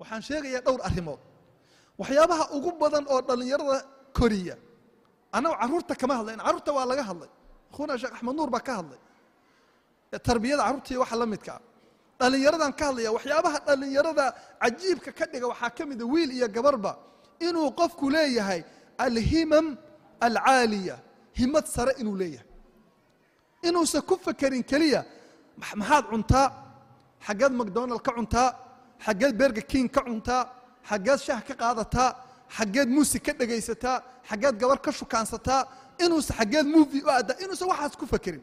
waxaan sheegayaa dhowr arrimood waxyaabaha ugu badan oo dhallinyarada koriya annagu carruurta kama hadlayn carruurta waa laga hadlay akhuna sheekh axmed nuur baa ka hadlay tarbiyada carruurtii waxa la midka ah dhallinyaradan ka hadlaya waxyaabaha dhallinyarada cajiibka ka dhiga waxaa ka mida wiil iyo gabarba inuu qofku leeyahay alhimam alcaaliya himad sare inuu leeyahay inuusan ku fakerin keliya maxaad cuntaa xaggeed macdonald ka cuntaa xaggeed beerga king ka cuntaa xaggeed shaah ka qaadataa xaggeed muusig ka dhegaysataa xaggeed gabar ka shukaansataa inuusa xaggeed movi u adaa inuusan waxaas ku fakerin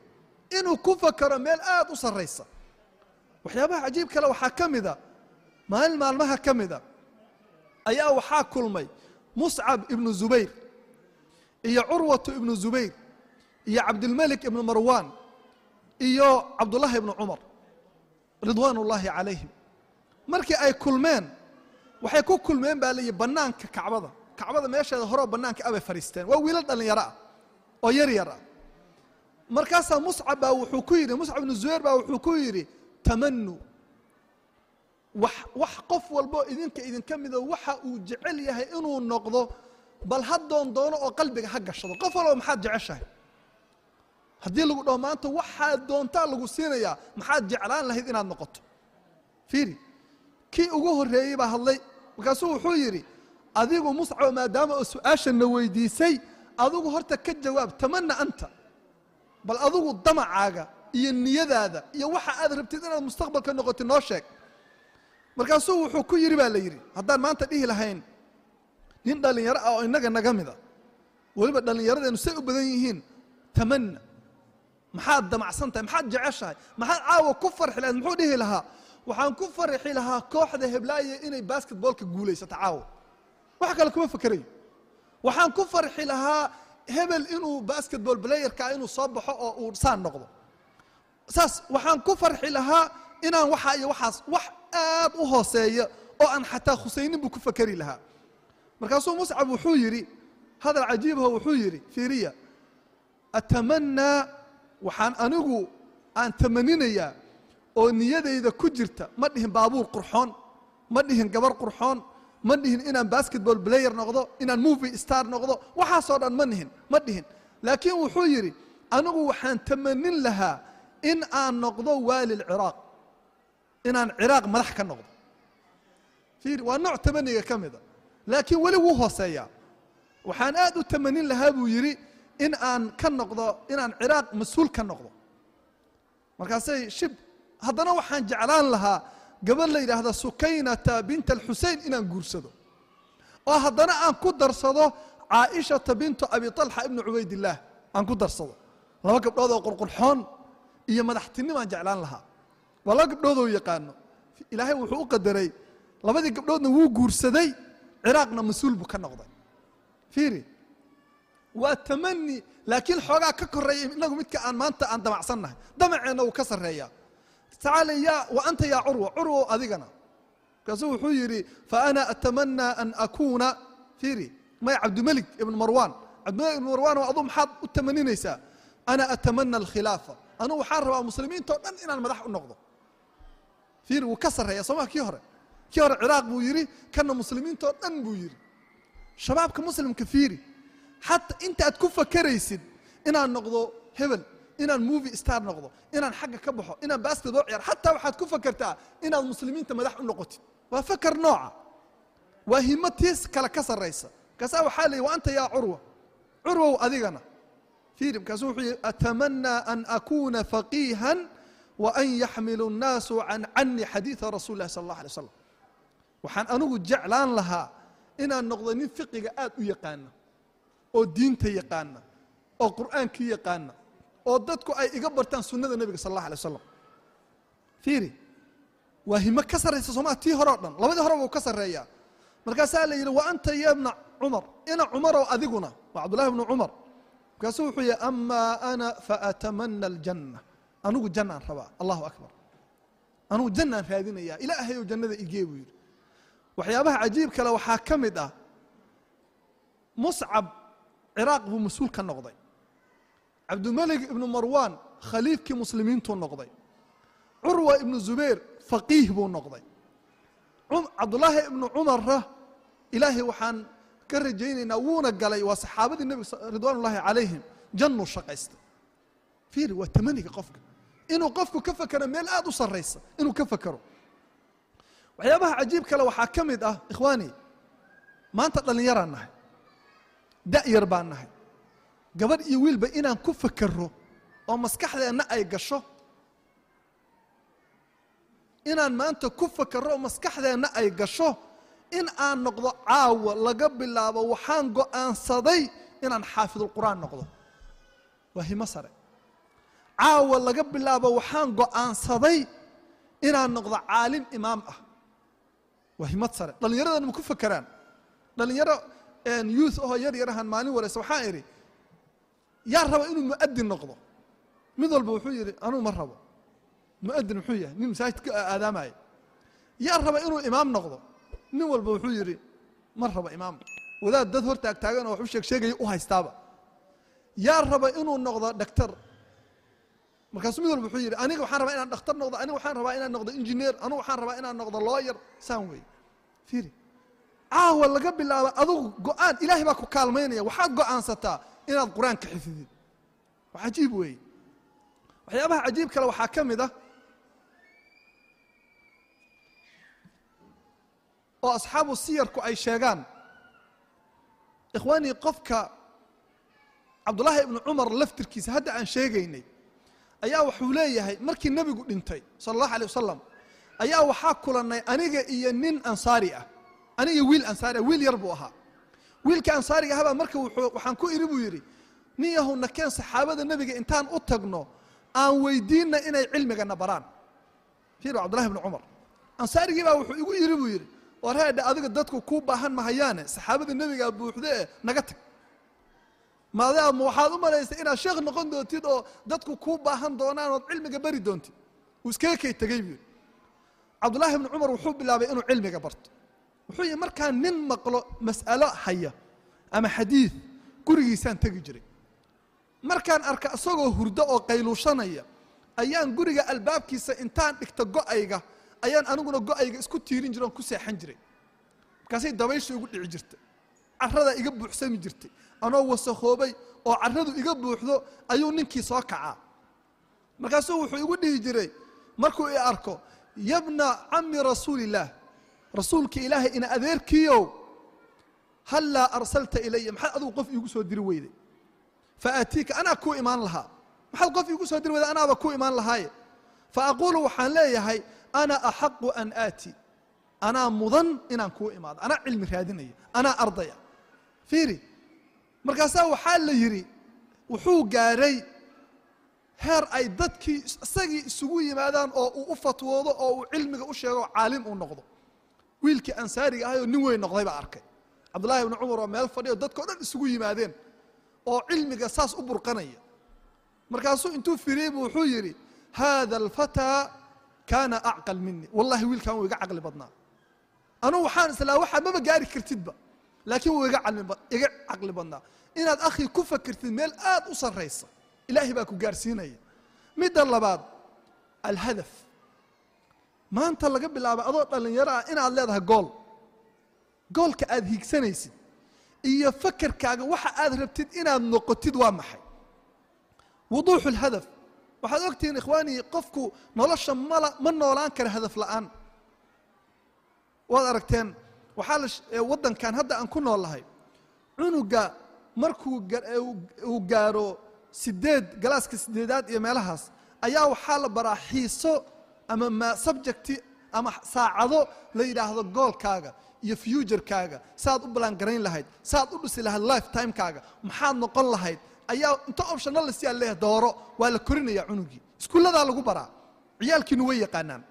inuu ku fakero meel aada u sarraysa waxyaabaha cajiib kale waxaa ka mida maalin maalmaha ka mida ayaa waxaa kulmay muscab ibnu zubayr iyo curwatu ibnu zubayr iyo cabdilmelik ibnu marwaan iyo cabdullaahi ibnu cumar ridwaan ullaahi calayhim markii ay kulmeen waxay ku kulmeen baa layihi bannaanka kacbada kacbada meesheeda horeo bannaanka abay fadhiisteen waa wiilal dhallinyaro ah oo yar yar ah markaasaa muscab baa wuxuu ku yidhi muscab ibnu zubayr baa wuxuu ku yidhi tamanu wax wax qof walbo idinka idinka mido waxa uu jecel yahay inuu noqdo bal ha doondoono oo qalbiga ha gashado qof walbo maxaad jeceshahay haddii lagu dhaho maanta waxaad doontaa lagu siinayaa maxaad jeclaan lahayd inaad noqoto fiiri kii ugu horeeyey baa hadlay markaasuu wuxuu yidhi adigu musco maadaama oo su-aashanna weydiisay adigu horta ka jawaab tamana anta bal adugu damacaaga iyo niyadaada iyo waxa aad rabtid inaad mustaqbalka noqoti noo sheeg markaasuu wuxuu ku yidhi baa la yidhi haddaan maanta dhihi lahayn nin dhallinyaro ah oo innaga naga mida weliba dhallinyaradeenu say u badan yihiin tamana maxaad damacsan tahay maxaad jeceshahay maxaad caawa ku farxi lahayd muxuu dhihi lahaa waxaan ku farixi lahaa kooxda heblaaye inay basketboolka guulaysato caawa wax kale kuma fekerayo waxaan ku farxi lahaa hebel inuu basketball blayerka ah inuu soo baxo oo uu saan noqdo saas waxaan ku farxi lahaa inaan waxaa iyo waxaas wax aad u hooseeya oo aan xataa khusayninbu ku fekeri lahaa markaasuu muscab wuxuu yidhi hadal cajiibho ah wuxuu yidhi fiiriya atamanaa waxaan anigu aan tamaninayaa oo niyadayda ku jirta ma dhihin baabuur qurxoon ma dhihin gabar qurxoon ma dhihin inaan basketball blayer noqdo inaan movie star noqdo waxaasoo dhan ma nihin ma dhihin laakiin wuxuu yidhi anigu waxaan tamanin lahaa in aan noqdo waali ciraaq inaan ciraaq madax ka noqdo waa nooc tamaniga ka mida laakiin weli wuu hooseeyaa waxaan aad u tamanin lahaa buu yidhi in aan ka noqdo inaan ciraaq mas-uul ka noqdo markaasay shib haddana waxaan jeclaan lahaa gabad la yidhaahda sukaynata binta alxusein inaan guursado oo haddana aan ku darsado caaishata bintu abi alxa ibnu cubaydillaah aan ku darsado laba gabdhood oo qurqurxoon iyo madaxtinimo aan jeclaan lahaa waa laba gabdhood oo yaqaano ilaahay wuxuu u qadaray labadii gabdhoodna wuu guursaday ciraaqna mas-uul buu ka noqday fiiri waa tamani laakiin xoogaa ka koreeya inagu midka aan maanta aan damacsannahay damaceenna wuu ka sarreeyaa tacaala ya wa anta yaa curwa curwow adigana markaasuu wuxuu yidhi fa ana atamanaa an akuuna fiiri may cabdimelig ibn marwaan cabdimelig ibn marwaan oo aduu maxaad u tamaninaysaa ana atamana alkhilaafa anugu waxaan rabaa muslimiintao dhan inaan madax u noqdo fiiri wuu ka sarreeya sooma kii hore kii hore ciraaq buu yidhi kanna muslimiintao dhan buu yidhi shabaabka muslimka fiiri xataa intaaad ku fakaraysid inaan noqdo hebel inaan movie star noqdo inaan xagga ka baxo inaan basketball ciyaar xataa waxaad ku fakertaa inaad muslimiinta madax u noqotid waa faker nooca waa himo tiis kale ka sarraysa markaasaa waxaa la yihi wa anta yaa curwa curwow adigana fiiri markaasuu wuxuu yihi atamanaa an akuuna faqiihan wa an yaxmilu nnaasu can cani xadiida rasuuli lahi sal allah alay wasalam waxaan anigu jeclaan lahaa inaan noqdo nin fiqiga aada u yaqaana oo diinta yaqaana oo qur'aankii yaqaana oo dadku ay iga bartaan sunada nebiga sal allah alay wasalam fiiri waa himo ka sarraysa sooma tii hore o dhan labadii horeba wuu ka sarreeyaa markaasaa la yidhi wa anta ya bna cumar ina cumarow adiguna waa cabdullahi bnu cumar markaasuu wuxuu yihi amaa ana faatamana aljanna anigu jannaan rabaa allahu akbar anugu jannaan raadinayaa ilaahayow jannada igee buu yidhi waxyaabaha cajiib kale waxaa ka mid ah muscab ciraaq buu mas-uul ka noqday cabdimelig ibnu marwan khaliifkii muslimiintuu noqday curwa ibnu zubayr faqiih buu noqday cabdulaahi um, ibnu cumarra ilaahay waxaan ka rajaynaynaa wuuna galay waa saxaabadii nebiga ridwaan ullaahi calayhim jannuu shaqaystay fiiri waa tamaniga qofka inuu qofku ka fakero meel aada u sarraysa inuu ka fakero waxyaabaha cajiib kale waxaa ka mid ah ikhwaani maanta dhallinyaraan nahay da' baan nahay gabadh iyo wiilba inaan ku fakero oo maskaxdeenna ay gasho inaan maanta ku fakero oo maskaxdeenna ay gasho in aan noqdo caawa laga bilaabo waxaan go'aansaday inaan xaafidulqur'aan noqdo waa himo sare caawa laga bilaabo waxaan go'aansaday inaan noqdo caalim imaam ah waa himad sare dhallinyaradan ma ku fakeraan dhallinyaro youth ahoo yar yarahan maalin wareysa waxaan idhi yaa raba inuu muadin noqdo mid walba wuxuu yihi anuu ma rabo muadin muxuu yahay nin masaajid aadaamaya yaa raba inuu imaam noqdo nin walba wuxuu yihi ma rabo imaam wadaad dad hor taagtaagan oo wax sheegaya u haystaaba yaa raba inuu noqdo dhaktar markaasuu mid walba wuxuu yihi aniga waxaan rabaa inaan dhakhtar noqdo aniga waxaan rabaa inaan noqdo injineer aniga waxaan rabaa inaan noqdo looyar saan wey fiiri caawa laga bilaabo adugu go-aan ilaahay baa ku kaalmaynaya waxaad go inaad qur-aanka xifidid waa cajiib weeye waxyaabaha cajiib kale waxaa ka mid ah oo asxaabu siyarku ay sheegaan ikhwaanii qofka cabdullaahi ibnu cumar laftirkiisa hadda aan sheegaynay ayaa wuxuu leeyahay markii nebigu dhintay sala allahu alay wasalam ayaa waxaa kulannay aniga iyo nin ansaari ah aniga wiil ansaari ah wiil yar buu ahaa wiilka ansaariga ahabaa marka waxaan ku idhi buu yidhi nin yahowna keen saxaabada nebiga intaan u tagno aan weydiinna inay cilmigana baraan fiir cabdullahi bni cumar ansaarigii baa wuxuu igu yidhi buu yidhi war heedha adiga dadku kuu baahan mahayaane saxaabada nebigaa buuxde ee naga tag maadaama waxaad u malaysay inaad sheekh noqon doontid oo dadku kuu baahan doonaan ood cilmiga bari doontid wuu iskaga kay tegey buu yidhi cabdullaahi bni cumar wuxuu bilaabay inuu cilmiga barto wuxuu yihi markaan nin maqlo mas'alo haya ama xadiid gurigiisaan tegi jiray markaan arka isagoo hurdo oo qayluushanaya ayaan guriga albaabkiisa intaan dhigta go-ayga ayaan aniguna go-ayga isku tiirin jiray oon ku seexan jiray markaasay dabaysha igu dhici jirtay carada iga buuxsami jirtay anoo wasahoobay oo caradu iga buuxdo ayuu ninkii soo kacaa markaasuu wuxuu igu dhihi jiray markuu i arko yabna cami rasuuliillaah rasuulka ilaahay ina adeerkiiow hallaa arsalta ilaya maxaad adugu qof iigu soo diri weyday faatiika anaa kuu imaan lahaa maxaad qof iigu soo diri weyday anaaba kuu imaan lahaaye faaquulu waxaan leeyahay ana axaqu an aati anaa mudan inaan kuu imaado anaa cilmi raadinaya anaa ardaya fiiri markaasaa waxaa la yidhi wuxuu gaaray heer ay dadkii isagii isugu yimaadaan oo uu u fatwoodo oo uu cilmiga u sheego caalim uu noqdo wiilkii ansaariga ahayoo nin weyn noqday baa arkay cabdullaahi ibni cumar oo meel fadhiyo dadkao dhan isugu yimaadeen oo cilmiga saas u burqanaya markaasuu intuu firiyey bu wuxuu yidhi haada alfataa kaana acqal minii wallahi wiilkan wuu iga caqli badnaa anugu waxaan islaa waxaa maba gaari kartidba laakiin wuu iga iga caqli badnaa inaad akhi ku fakirtid meel aad u sarraysa ilaahay baa ku gaarsiinaya midda labaad alhadaf maanta laga bilaabo adoo dhallinyaro ah inaad leedahay gool goolka aada hiigsanaysid iyo fakerkaaga waxa aad rabtid inaad noqotid waa maxay wuduuxu lhadaf waxaad ogtihiin ikhwaani qofku nolosha mala ma noolaan kara hadaf la-aan waad aragteen waxaa la waddankan hadda aan ku noollahay cunuga markuu uu gaaro sideed galaaska sideedaad iyo meelahaas ayaa waxaa la baraa xiiso ama ma subject ama saacado la yidhaahdo goolkaaga iyo futurekaaga saaad u balaangarayn lahayd saaad u dhisi lahayd lifetimekaaga maxaad noqon lahayd ayaa inta optiona lasiyaa dooro waa la korinaya cunugii iskuulladaa lagu baraa ciyaalkiinu way yaqaanaan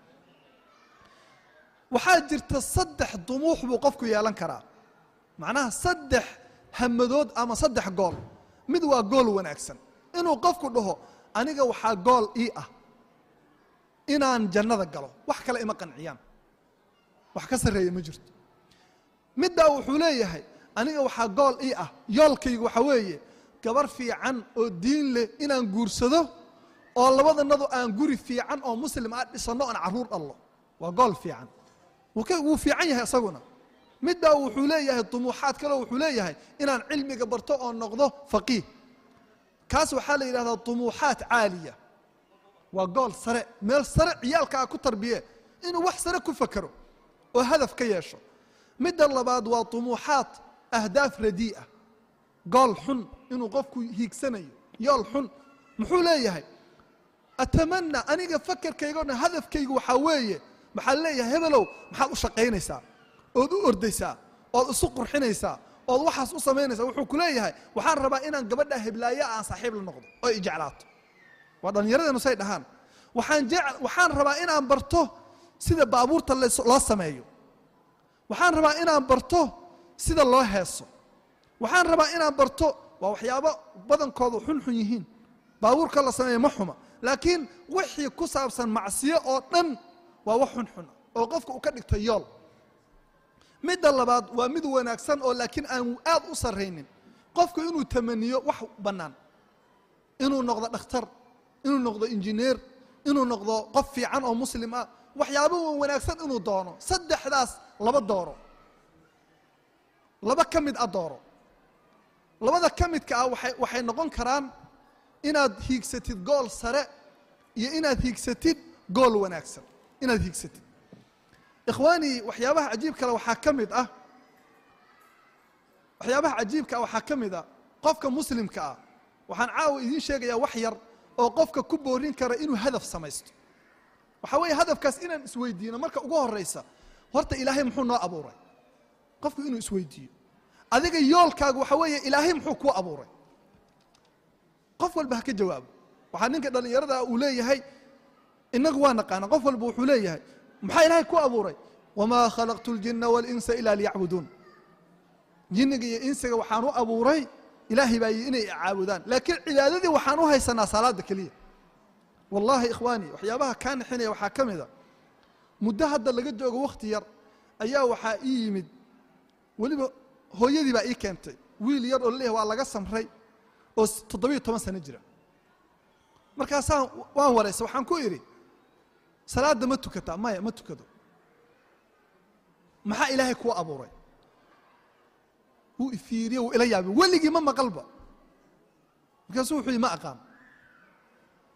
waxaa jirta saddex dumuux buu qofku yeelan karaa macnaha saddex hamadood ama saddex gool mid waa gool wanaagsan inuu qofku dhaho aniga waxaa gool ii ah inaan jannada galo wax kale ima qanciyaan wax ka sarreeya ma jirto middaa wuxuu leeyahay aniga waxaa gool ii ah yoolkaygu waxaa weeye gabar fiican oo diin leh inaan guursado oo labadanadu aan guri fiican oo muslim ah dhisanno aan carruur dhallo waa gool fiican wuu fiican yahay isaguna middaa wuxuu leeyahay dumuuxaad kaleo wuxuu leeyahay inaan cilmiga barto oo noqdo faqiih kaas waxaa la yidhahdaa dumuuxaad caaliya waa gool sare meel sare ciyaalka ciyaalkaa ah ku tarbiye inuu wax sare ku fakero oo hadaf ka yeesho midda labaad waa tumuuxaad ahdaaf radii'a gool xun inuu qofku hiigsanayo yool xun muxuu leeyahay atamana aniga fakerkaygo dhan hadafkaygu waxaa weeye maxaa leeyahay hebelow maxaad u shaqaynaysaa ood u ordaysaa ood isu qurxinaysaa ood waxaas u samaynaysaa wuxuu ku leeyahay waxaan rabaa inaan gabadha heblaayo aan saaxiib la noqdo oo ijeclaato waa dhallinyaradeenu say dhahaan waxaan je waxaan rabaa inaan barto sida baabuurta loo sameeyo waxaan rabaa inaan barto sida loo heeso waxaan rabaa inaan barto waa waxyaabo badankoodu xunxun yihiin baabuurka la sameeya ma xuma laakiin wixii ku saabsan macsiyo oo dhan waa wax xunxun oo qofka uu ka dhigto yool midda labaad waa mid wanaagsan oo laakiin aan aad u sarraynin qofku inuu tamaniyo wax bannaan inuu noqdo dhakhtar inuu noqdo injineer inuu noqdo qof fiican oo muslim ah waxyaaba wanaagsan inuu doono saddexdaas laba dooro laba ka mid a ah dooro labada ka midka ah waay waxay noqon karaan inaad hiigsatid gool sare iyo inaad hiigsatid gool wanaagsan inaad hiigsatid ikhwaani waxyaabaha cajiib kale waxaa ka mid ah waxyaabaha cajiibka ah waxaa ka mid ah qofka muslimka ah waxaan caawa idiin sheegayaa wax yar oo qofka ku boorin kara inuu hadaf samaysto waxa weeye hadafkaas inaan isweydiino marka ugu horeysa horta ilaahay muxuu noo abuuray qofku inuu isweydiiyo adiga yoolkaaga waxa weeye ilaahay muxuu kuu abuuray qof walba ha ka jawaabo waxaa ninka dhallinyarada uu leeyahay inagu waa naqaana qof walba wuxuu leeyahay maxaa ilaahay ku abuuray wamaa khalaqtu اljina wاlinsa ilaa liyacbuduun jiniga iyo insiga waxaan u abuuray ilaahay baa inay caabudaan laakiin cibaadadii waxaan u haysanaa salaada keliya wallaahi ikhwaani waxyaabaha kaa nixinaya waxaa ka mida muddo hadda laga joogo wakhti yar ayaa waxaa ii yimid weliba hooyadii baa ii keentay wiil yar oo laleeyahy waa laga samray oo toddobiyo toban sano jira markaasaan waan waraysa waxaan ku idhi salaadda ma tukataa maya ma tukado maxaa ilaahay kuu abuuray wuu ifiiriye wuu ila yaabay weligii ma maqalba markaasuu wuxuu ma aqaan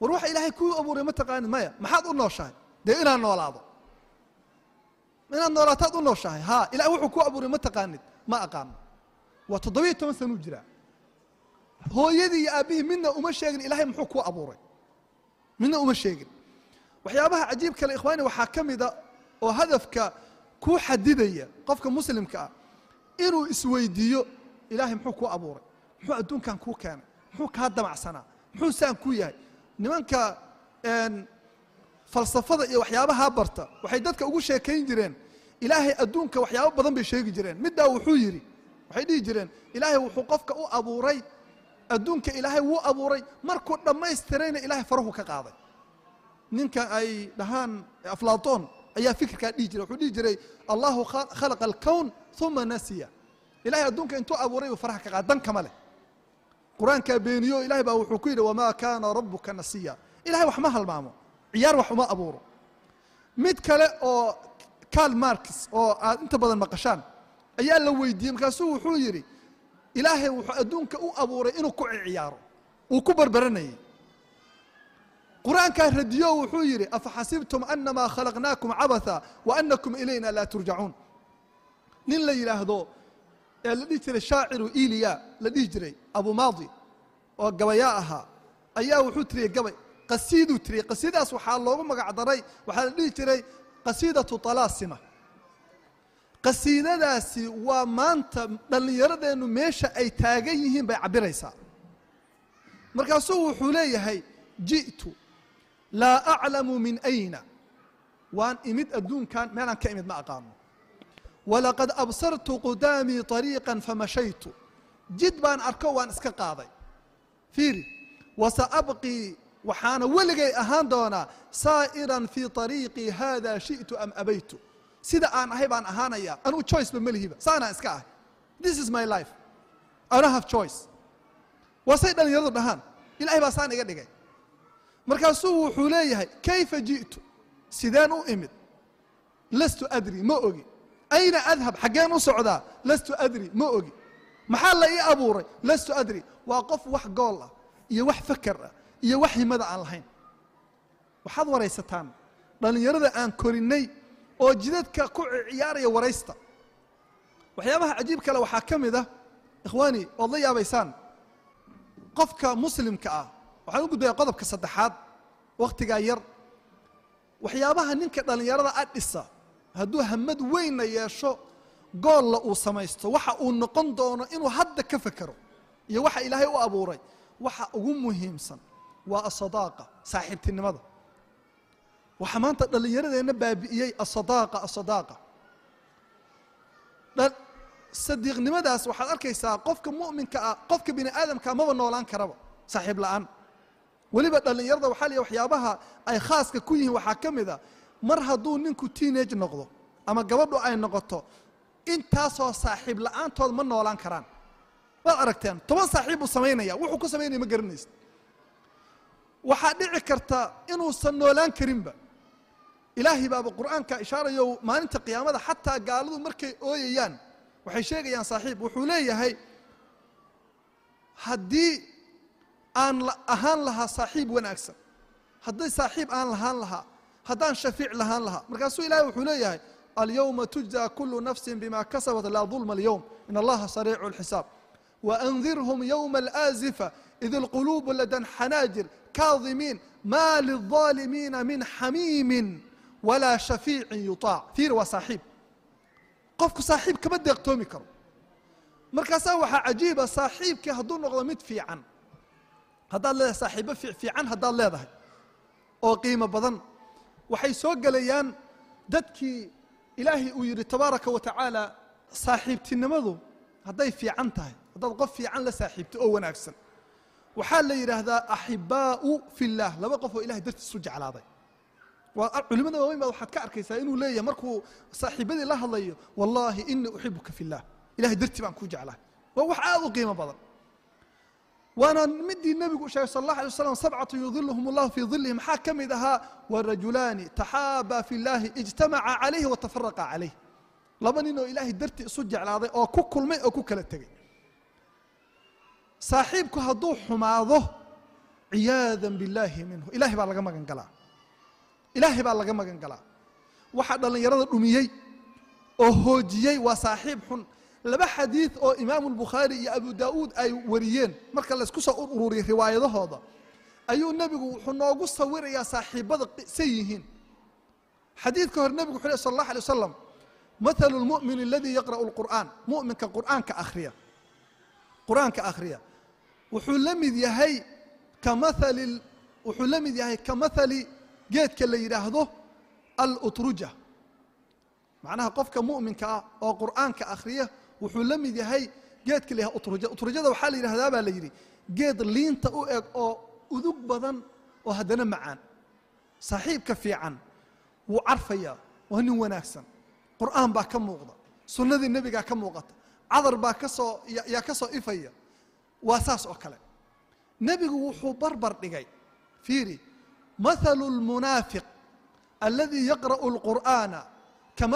war waxa ilaahay kuu abuuray ma taqaanid maya maxaad u nooshahay dee inaad noolaado inaad noolaataad u nooshahay ha ilahay wuxuu kuu abuuray ma taqaanid ma aqaan waa toddobiyo toban sanuu jiraa hooyadii iyo aabbihii midna uma sheegin ilaahay muxuu kuu abuuray midna uma sheegin waxyaabaha cajiib kale ikhwaani waxaa ka mida oo hadafka kuu xadidaya qofka muslimka ah inuu isweydiiyo ilaahay muxuu kuu abuuray muxuu adduunkan kuu keenay muxuu kaa damacsanaa muxuu saan kuu yahay nimanka falsafada iyo waxyaabahaa barta waxay dadka ugu sheekayn jireen ilaahay adduunka waxyaabo badan bay sheegi jireen middaa wuxuu yidhi waxay dhihi jireen ilaahay wuxuu qofka u abuuray adduunka ilaahay wuu abuuray markuu dhammaystirayna ilaahay farahu ka qaaday ninka ay dhahaan aflatoon ayaa fikirkaa dhihi jiray wuxuu dhihi jiray allahu khalaqa alkown uma nasiya ilahay adduunka intuu abuuray uu faraha ka qaadan kama leh qur-aankaa beeniyo ilahay baa wuxuu ku yidhi wamaa kaana rabuka nasiya ilahay wax ma halmaamo ciyaar wax uma abuuro mid kale oo carl marks oo aad inta badan maqashaan ayaa la weydiiyey markaasuu wuxuu yidhi ilaahay wuxuu adduunka u abuuray inuu ku ciyaaro uu ku barbaranayay qur-aankaa radiyo wuxuu yidhi afaxasibtum anamaa khalaqnaakum cabatha waanakum ilayna laa turjacuun nin la yidhaahdo ee la dhihi jiray shaaciru iliya la dhihi jiray abu maadi oo gabayaa ahaa ayaa wuxuu tiriyey gabay qasiiduu tiriyey qasiidaas waxaa loogu magac daray waxaa la dhihi jiray qasiidatu talaasima qasiidadaasi waa maanta dhallinyaradeennu meesha ay taagan yihiin bay cabbiraysaa markaasuu wuxuu leeyahay ji'tu laa aclamu min ayna waan imid adduunkan meelaan ka imid ma aqaano walaqad absartu qudaamii ariiqan famashaytu jid baan arko waan iska qaaday fiiri wasaabqii waxaana weligay ahaan doonaa saa'iran fii ariiqii haada shi'tu am abaytu sida aan ahay baan ahaanaya anugu choiceba melihiba saanaan iska ahay this is my life anahave choice waa say dhahaan ilahay baa saan iga dhigay markaasuu wuxuu leeyahay kayfa ji'tu sideen u imid lastu adri ma ogi ayna adhab xaggeen u socdaa lastu adri ma ogi maxaa la ii abuuray lastu adri waa qof wax gool ah iyo wax fakar ah iyo wax himada aan lahayn waxaad waraysataan dhallinyarada aan korinnay oo jidadka ku ciyaaraya waraysta waxyaabaha cajiib kale waxaa ka mid ah ikhwaani ood la yaabaysaan qofka muslimka ah waxaan u gudbayaa qodobka saddexaad wakhtigaa yar waxyaabaha ninka dhallinyarada a dhisa hadduu hamad weynna yeesho goolla uu samaysto waxa uu noqon doono inuu hadda ka fekero iyo waxa ilaahay u abuuray waxa ugu muhiimsan waa asadaaqa saaxiibtinimada waxaa maanta dhallinyaradeenna baabi'iyey asadaaqa asadaaqa sadiiqnimadaas waxaad arkaysaa qofka mu'minka ah qofka bini aadamka ah maba noolaan karaba saaxiib la'aan weliba dhallinyarada waxaa lay waxyaabaha ay khaaska ku yihiin waxaa ka mid a mar hadduu ninku teenage noqdo ama gabadhu ay noqoto intaasoo saaxiib la-aantood ma noolaan karaan maad aragteen toban saaxiib buu samaynaya wuxuu ku samaynaya ma garanaysa waxaa dhici karta inuusan noolaan karinba ilaahay baaba qur-aanka ishaarayo maalinta qiyaamada xataa gaaladu markay ooyayaan waxay sheegayaan saaxiib wuxuu leeyahay haddii aan ahaan lahaa saaxiib wanaagsan hadday saaxiib aan lahaan lahaa haddaan shafiic lahaan lahaa markaasuu ilahay wuxuu leeyahay alyowma tujza kulu nafsi bima kasabat laa dulma alyowm in allaha sariicu lxisaab وأنذرهم يوم الآزفة إذ القلوب لدى الحناجر كاظمين ما للظالمين من حميم ولا شفيع يطاع فير وصاحب قفك صاحب كما ديقتومي كرو مركزا وحا عجيبة صاحب كي هدو نغضا مدفيعا haddaad leedahay saaxiibo fiican haddaad leedahay oo qiimo badan waxay soo gelayaan dadkii ilaahay uu yidhi tabaaraka wa tacaala saaxiibtinimadu hadday fiican tahay haddaad qof fiican la saaxiibto oo wanaagsan waxaa la yidhaahdaa axibaau fillaah laba qof oo ilahay dartiisu jeclaaday waa culimada waaweyn baad waxaad ka arkaysaa inuu leeyahay markuu saaxiibadii la hadlayo wallaahi inii uxibuka fillah ilahay dartii baan ku jeclahay waa wax aada u qiimo badan waana midii nebigu u sheegay sal اlه alيه slam sabcatu yudilhm اllah fii dilih maxaa ka mid ahaa warajulaani taxaabaa fi اllaahi ijtamaca calayhi watafaraqa calayh laba nin oo ilaahay dartii isu jeclaaday oo ku kulmay oo ku kala tegey saaxiibku hadduu xumaado ciyaada billaahi minhu ilahay baa laga magan galaa ilaahay baa laga magan galaa waxaa dhallinyarada dhumiyey oo hoojiyey waa saaxiib xun laba xadiid oo imaamu lbukhaari iyo abu daa ay wariyeen marka laysku soo ur ururiyay riwaayadahooda ayuu nebigu wuxuu noogu sawirayaa saaxiibada say yihiin xadiidka hore nebigu wuxuu ley sal allah alay wasalam mathalu lmu'min aladii yaqra'u lqur'aan mu'minka qur'aanka akhriya qur-aanka akhriya wuxuu la mid yahay ka mathali wuxuu la yahay ka mathali geedka la yidhaahdo alutruja macnaha qofka mu'minka ah oo qur'aanka akhriya wuxuu la mid yahay geedka la yahad utrujada utrujada waxaa la yidhahdaa baa la yidhi geed liinta u eg oo udug badan oo haddana macaan saaxiibka fiican wuu carfayaa waa nin wanaagsan qur'aan baa ka muuqda sunnadii nebigaa ka muuqata cadar baa ka yaa ka soo ifaya waa saas oo kale nebigu wuxuu barbar dhigay fiiri mathalu lmunaafiq alladii yaqra'u lqur'aana ka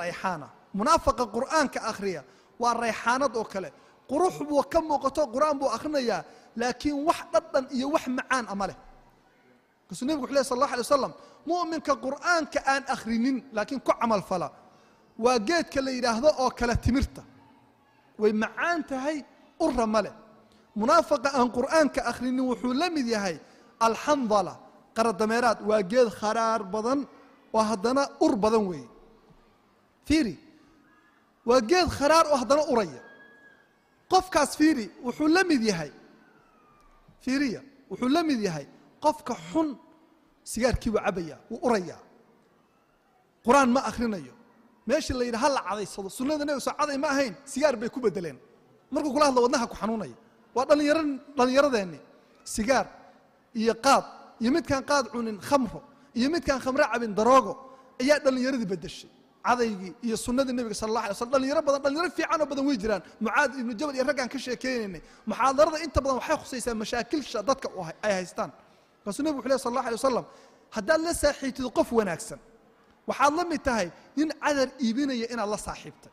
rayxaana munaafaqa qur'aanka akhriya waa rayxaanad oo kale qurux buu ka muuqato qur-aan buu akrinayaa laakiin wax dhadhan iyo wax macaan ama leh markaasuu nebigu wuxuu leh sal allah alay wasalam mu'minka qur'aanka aan akhrinin laakiin ku camal fala waa geedka la yidhaahdo oo kale timirta way macaan tahay ura ma leh munaafaqa aan qur'aanka akhrinin wuxuu la mid yahay alxandala qaradameeraad waa geed kharaar badan oo haddana ur badan weeye fiiri waa geed kharaar oo haddana uraya qofkaas fiiri wuxuu la mid yahay fiiriya wuxuu la mid yahay qofka xun sigaarkii cabaya wuu urayaa qur-aan ma akhrinayo meeshii la yidhi ha la cadaysado sunnada nebi caday ma ahayn sigaar bay ku bedeleen markuu kula hadlo wadnaha ku xanuunaya waa dhalinyar dhallinyaradeenni sigaar iyo qaad iyo midkaan qaad cunin khamro iyo midkaan khamro cabin daroogo ayaa dhallinyaradii bedeshay cadaygii iyo sunadii nabiga sal alla ala sl dhalinyaro badan dhalinyaro fiicanoo badan wey jiraan mucaad ibnu jabal iyo raggaan ka sheekeynaynay muxaadarada inta badan waxay khusaysaa mashaakilsha dadka ay haystaan markaasuu nebig wuxu leh sal alla alay wasalam haddaad la saaxiibtid qof wanaagsan waxaad la mid tahay nin cadar iibinaya inaad la saaxiibtay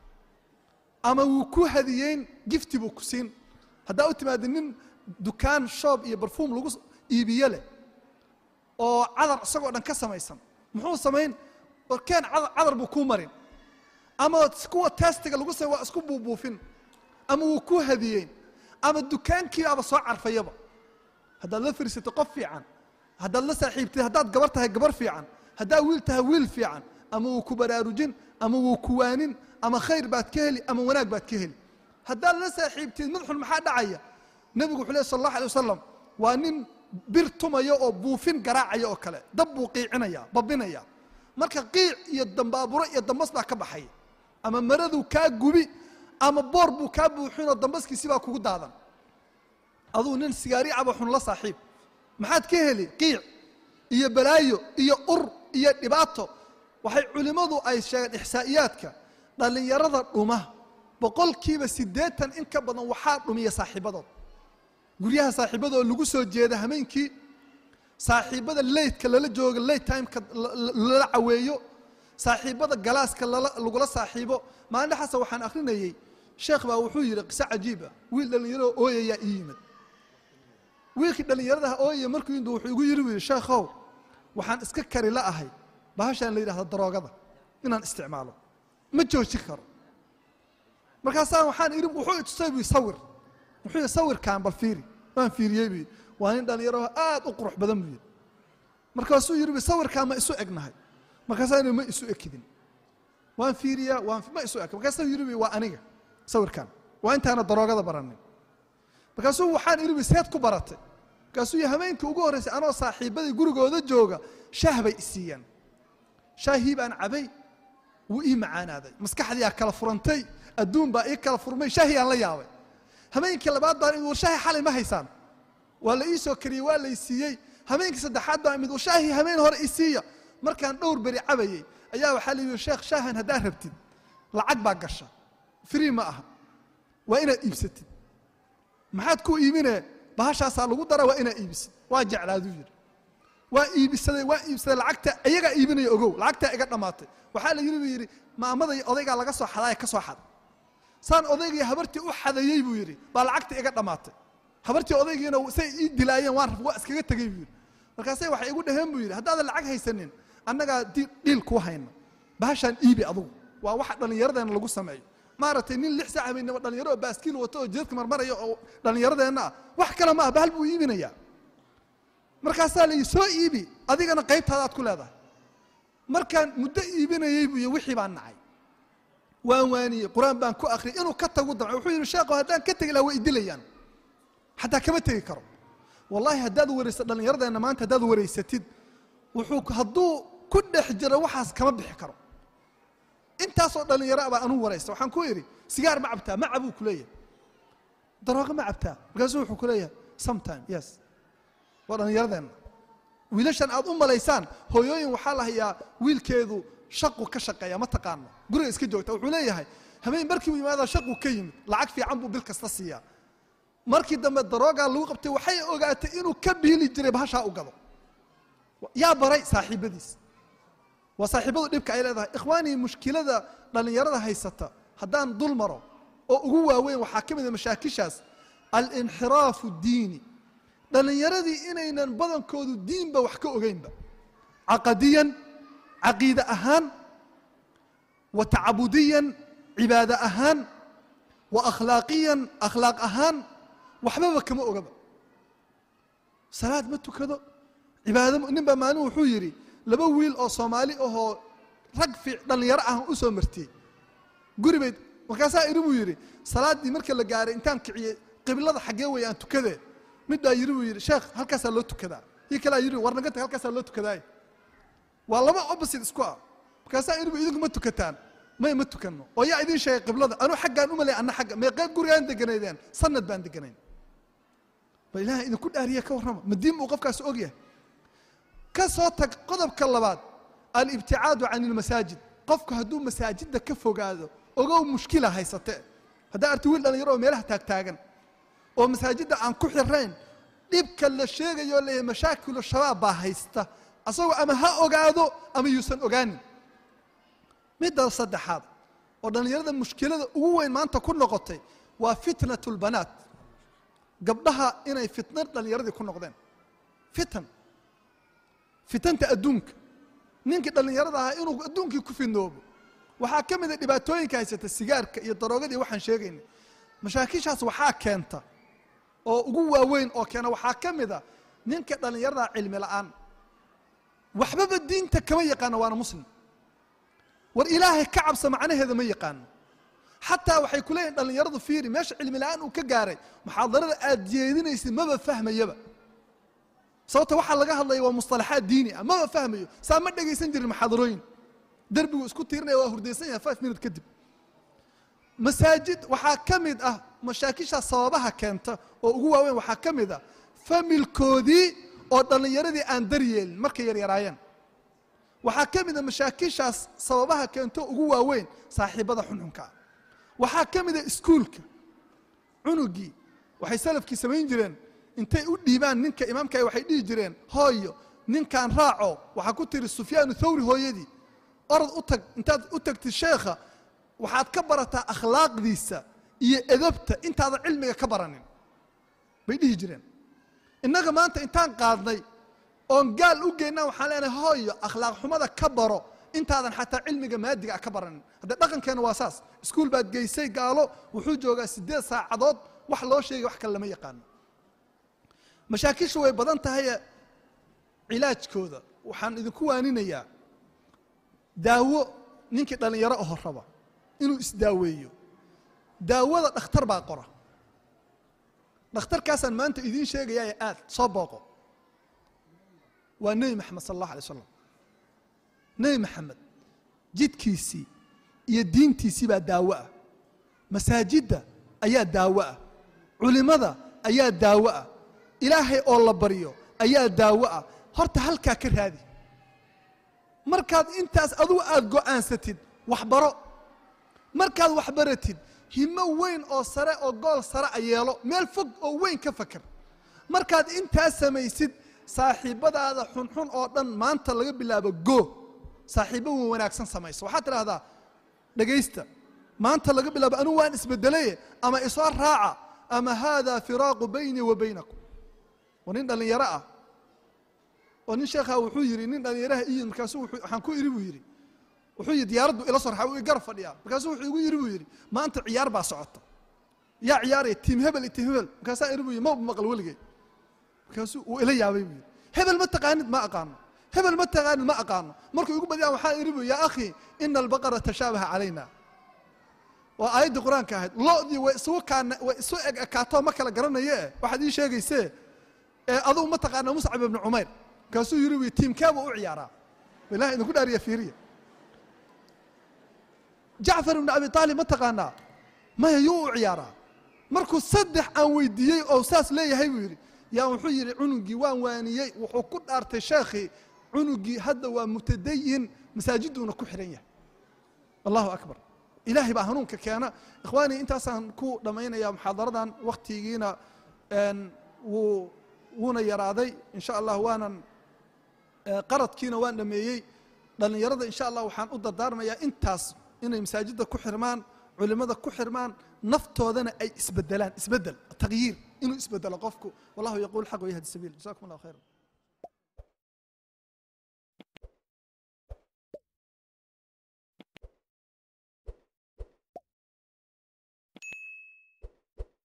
ama wuu ku hadiyeyn gifti buu ku siin haddaa u timaada nin dukaan shoob iyo barfuum lagu iibiyo leh oo cadar isagoo dhan ka samaysan muxuu samayn warkeen cadar buu kuu marin ama kuwa testiga lagu sa waa isku buubuufin ama wuu ku hadiyeyn ama dukaankii aba soo carfayaba haddaad la firsatid qof fiican haddaad la saaxiibtid haddaad gabar tahay gabar fiican haddaad wiil tahay wiil fiican ama wuu ku baraarujin ama wuu ku waanin ama khayr baad ka heli ama wanaag baad ka heli haddaad la saaxiibtid madxun maxaa dhacaya nebigu wuxuu leh sal allah alay wasalam waa nin bir tumaya oo buufin garaacaya oo kale dab buu qiicinaya babinaya marka qiic iyo dambaaburo iyo dambas baa ka baxay ama maraduu kaa gubi ama boor buu kaa buuxinoo dambaskiisi baa kugu daadan aduu nin sigaari caba xun la saaxiib maxaad ka heli qiic iyo balaayo iyo ur iyo dhibaato waxay culimmadu ay sheegeen ixsaa'iyaadka dhallinyarada dhuma boqolkiiba siddeetan in ka badan waxaa dhumiya saaxiibadood guryaha saaxiibadoo lagu soo jeeda hameenkii saaxiibbada laydka lala joogo late timeka lala caweeyo saaxiibbada galaaska lagula saaxiibo maalin dhexaasa waxaan akrinayey sheekh baa wuxuu yidhi qiso cajiib ah, wiil dhallinyaroo ooyayaa ii yimid wiilkii dhallinyaradaha ooyaya markuu yimid wuxuu igu yidhi wihi sheekhow waxaan iska kari la ahay bahashaan la yidhahdo daroogada inaan isticmaalo ma joojin karo markaasaan waxaan idhi wuxuu itusay bu sawir wuxuu yidhi sawirkaan bal fiiri waan fiiriyey buu yidhi waa nin dhalinyaro aad u qurux badan buu yidhi markaasuu yidhi sawirkaa ma isu egnahay markaasaa ma isu ekidin waan fiiriyaa waan ma isu eg markaasuu yidhi waa aniga sawirkan waa intaana daroogada baranin markaasuu waxaan iribi seed ku baratay markaasuu y hameenkii ugu horraysay anoo saaxiibadii gurigooda jooga shaah bay isiiyeen shaahii baan cabay wuu ii macaanaaday maskaxdiiaa kala furantay adduun baa ii kala furmay shaahi aan la yaabay hameenkii labaad baan war xalay ma haysaan waa la iisoo kariyey waa lay siiyey habeenkii saddexaad baa imid shaahi habeen hore isiiya markaan dhowr beri cabayay ayaa waxaa layidhi sheekh shaahan haddaad rabtid lacag baa gasha free ma aha waa inaad iibsatid maxaad ku iibinee bahashaasaa lagu dara waa inaad iibisid waa jeclaaduu yidhi waa iibisaday waa iibsaday lacagta iyagaa iibinaya ogow lacagtaa iga dhammaatay waxaa la yidhi buu yidhi maamaday odaygaa laga soo xadaaya ka soo xada saan odaygii habartii u xadayey buu yidhi baa lacagta iga dhammaatay habartii odaygiina say ii dilaayeen waan waa iskaga tegay buu yidhi markaasay waxay igu dhaheen buu yidhi haddaadan lacag haysanin annagaa dhiil kuu hayna bahashaan iibi adugu waa waxa dhallinyaradeenna lagu sameeyo maaragtay nin lix saaca baynaba dhalinyaro oo baaskiil wato oo jeedka marmaraya oo dhallinyaradeenna ah wax kale ma bahal buu iibinayaa markaasaa layi soo iibi adigana qaybtaadaad ku leedahay markaan muddo iibinayey buu y wixii baan nacay waan waaniyey qur-aan baan ku akriyay inuu ka tagu damcay wuxuu yidhi sheekho haddaan ka tegi laha way idilayaan xataa kama tegi karo wallaahi haddaad waraysa dhallinyaradeenna maanta haddaad waraysatid wuxuu hadduu ku dhex jiro waxaas kama bixi karo intaasoo dhallinyaro abaa anuu waraysta waxaan ku idhi sigaar ma cabtaa ma cabuu ku leeyahay darooga ma cabtaa markaasuu wuxuu ku leeyahay sometime yes waa dhallinyaradeenna wiilashan aad u malaysaan hooyooyin waxaa la hayaa wiilkeedu shaqu ka shaqeeya ma taqaano guriga iska joogta wuxuu leeyahay habeen markii uu yimaada shaqu ka yimid lacag fiican buu bil kasta siiyaa markii dambe daroogaa lagu qabtay waxay ogaatay inuu ka biili jiray bahashaa u gado yaa baray saaxiibadiis waa saaxiibadu dhibka ay leedahay ikhwaanii mushkilada dhallinyarada haysata haddaan dul maro oo ugu waaweyn waxaa ka mida ah mashaakishaas alinxiraafu diini dhallinyaradii inaynan badankoodu diinba wax ka ogeynba caqadiyan caqiida ahaan wa tacabudiyan cibaado ahaan wa akhlaaqiyan akhlaaq ahaan waxbaba kama ogaba salaad ma tukado cibaadam nin baa maalin wuxuu yidhi laba wiil oo soomaali ahoo rag dhalinyaro ah u soo martiyey guribay markaasaa idhi buu yidhi salaaddii marka la gaaray intaan kiciyey qiblada xaggee wey aan tukadeen midbaa yidhi buu yidhi sheekh halkaasaa loo tukadaa kii kalea yidhi war halkaasaa loo tukadaay waa laba obasid isku ah markaasaa idhi bu idinku ma tukataan may ma tukanno oo yaa idiin sheegay qiblada anuu xaggaan u anna xagga meeqeed gurigaan deganaydeen sanad baan deganayn bal ilahay idinku dhaariya ka warrama madiin buu qofkaas og ka soo tag qodobka labaad alibticaadu can ilmasaajid qofku hadduu masaajidda ka fogaado ogow mushkila haysatee haddaa arti wiil dhallinyaro oo meelaha taagtaagan oo masaajidda aan ku xirayn dhibka la sheegayo leeyahay mashaakilu shabaab baa haysta asagoo ama ha ogaado ama yuusan ogaanin midda saddexaad oo dhallinyarada mushkilada ugu weyn maanta ku noqotay waa fitnatu lbanaat gabdhaha inay fitna dhallinyaradii ku noqdeen fitan fitanta adduunka ninkii dhallinyarada ahaa inuu adduunkii ku fidnoobo waxaa ka mida ah dhibaatooyinka haysata sigaarka iyo daroogadii waxaan sheegaynay mashaakiishaas waxaa keenta oo ugu waaweyn oo keena waxaa ka mida ah ninka dhallinyarada cilmi la'aan waxbaba diinta kama yaqaano waana muslim war ilaahay ka cabsa macnaheeda ma yaqaano xataa waxay ku leeyihin dhallinyaradu fiiri meesha cilmi la-aan uu ka gaaray muxaadarada aad jeedinaysid maba fahmayaba sababta waxaa laga hadlaya waa musalaxaad diini ah maba fahmayo saa ma dhegaysan jirin muxaadarooyin derbigu isku tiirinaya waa hurdaysan yahay five minute kadib masaajid waxaa ka mid ah mashaakisha sababaha keenta oo ugu waaweyn waxaa ka mid ah familkoodii oo dhallinyaradii aan daryeelin markay yaryaraayeen waxaa ka mid a ah mashaakishaas sababaha keentoo ugu waaweyn saaxiibada xunxunka waxaa ka mida ah iskuulka cunugii waxay salafkii samayn jireen intay u dhiibaan ninka imaamka waxay dhihi jireen hooyo ninkaan raaco waxaa ku tiri sufyaanu thawri hooyadii orod u tag intaad u tagtid sheekha waxaad ka barataa akhlaaqdiisa iyo edabta intaadan cilmiga ka baranin bay dhihi jireen innaga maanta intaan qaadnay oon gaal u geynaa waxaan leenahay hooyo akhlaaq xumada ka baro intaadan xataa cilmiga maadiga maadigaa ah ka baranin hadde dhaqankeena waa saas iskuul baad geysay gaalo wuxuu joogaa siddeed saacadood wax loo sheegay wax kale lama yaqaano mashaakishu way badan tahaye cilaajkooda waxaan idinku waaninayaa daawo ninkii dhallinyaro ah oho raba inuu isdaaweeyo daawada dhakhtar baa qora dhakhtarkaasaan maanta idiin sheegayaa aad soo booqo waa nebi maxamed sal allah alay w slam nebi maxamed jidkiisii iyo diintiisii baa daawo ah masaajidda ayaa daawo ah culimmada ayaa daawo ah ilaahay oo la baryo ayaa daawo ah horta halkaa ka raadi markaad intaas adugu aada go'aansatid waxbaro markaad waxbaratid himo weyn oo sare oo gool sare a yeelo meel fog oo weyn ka fakar markaad intaas samaysid saaxiibbadaada xunxun oo dhan maanta laga bilaabo goo saaxiibo wan wanaagsan samayso waxaad tidhahdaa dhegaysta maanta laga bilaabo anugu waan isbedelaye ama isoo raaca ama haadaa firaaqu baynii wa baynakum oo nin dhallinyaro ah oo nin sheekha wuxuu yidhi nin dhallinyaraha iyid markaasuu waxaan ku iri buu yidhi wuxuu yidhi diyaaraddu ila soo raxa u garab fadhiyaa markaasuu wuxuu igu yidhi buu yidhi maanta ciyaar baa socota yaa ciyaaraya tiim hebel iyo tiim hebel markaasaa iri buu yidhi ma maqal weligeed markaasuu uu ila yaabay buu yidhi hebel ma taqaanid ma aqaano hebel ma taqaanin ma aqaano markuu igu badiyaan waxaa idhi bu yaa akhi ina albaqara tashaabaha calayna waa aayaddii qur-aanka ahayd lo-dii way isugu kaan way isu eg ekaatoo ma kala garanayee waxaad ii sheegaysee ee adugu ma taqaana muscab ibnu cumayr markaasuu yidhi wi tiimkeebuu u ciyaaraa ilahi idinku dhaariya fiiriya jacfar ibnu abi taalib ma taqaanaa maya yuu u ciyaaraa markuu saddex aan weydiiyey oo saas leeyahay buu yidhi yaa wuxuu yidhi cunugii waan waaniyey wuxuu ku dhaartay sheekhii cunugii hadda waa mutadayin masaajiduuna ku xiran yahay allahu akbar ilaahay baa hanuunka keena ikhwaani intaasaan ku dhammaynaya muxaadaradan wakhtigiina wuu wuuna yaraaday in sha allah waanan e, qaradkiina waan dhameeyey dhallinyarada in sha allah waxaan u dardaarmayaa intaas inay masaajidda ku xirmaan culimada ku xirmaan naftoodana ay isbedelaan isbedel taqyiir inuu isbedelo qofku wallahu yaquul xaq wayahdi sabiil jasakum allah khayra